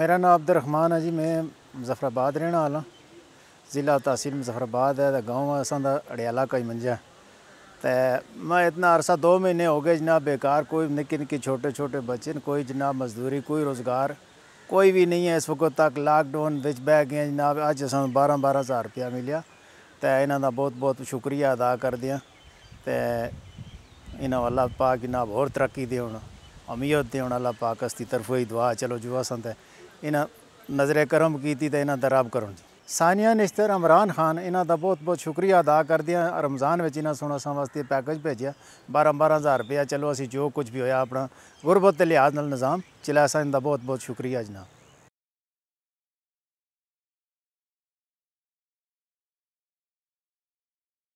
मेरा नाम अब्दुलरहमान है जी मैं मुजफ्फराबाद रहने वाला ज़िला तहसील मुजफ्फराबाद है गाँव है असा अड़ियाला का ही मंजा तो मैं इतना अरसा दो महीने हो गए जनाब बेकार कोई निके निके छोटे छोटे बच्चे न कोई जनाब मजदूरी कोई रोज़गार कोई भी नहीं है इस वक्त तक लॉकडाउन बिच बह गए जनाब अज अस बारह बारह हज़ार रुपया मिले तो इन्हों का बहुत बहुत शुक्रिया अदा कर दें तो इन्हों अल्लाह पाक जनाब होर तरक्की दे अमीयत दे अल्लाह पाक अस्ती तरफों ही दुआ चलो जो असा ਇਹਨਾਂ ਨਜ਼ਰ ਕਰਮ ਕੀਤੀ ਤੇ ਇਹਨਾਂ ਦਾ ਰੱਬ ਕਰਨ ਜੀ ਸਾਨੀਆ ਨਿਸ਼ਤਰ ਇਮਰਾਨ ਖਾਨ ਇਹਨਾਂ ਦਾ ਬਹੁਤ ਬਹੁਤ ਸ਼ੁਕਰੀਆ ਅਦਾ ਕਰਦੇ ਆ ਰਮਜ਼ਾਨ ਵਿੱਚ ਇਹਨਾਂ ਸੋਨਾ ਸਾਂ ਵਾਸਤੇ ਪੈਕੇਜ ਭੇਜਿਆ 12 12000 ਰੁਪਇਆ ਚਲੋ ਅਸੀਂ ਜੋ ਕੁਝ ਵੀ ਹੋਇਆ ਆਪਣਾ ਗੁਰਬਤ ਦੇ ਲਿਹਾਜ਼ ਨਾਲ ਨਿਜ਼ਾਮ ਚਲਾ ਸਾਂ ਦਾ ਬਹੁਤ ਬਹੁਤ ਸ਼ੁਕਰੀਆ ਜਨਾਬ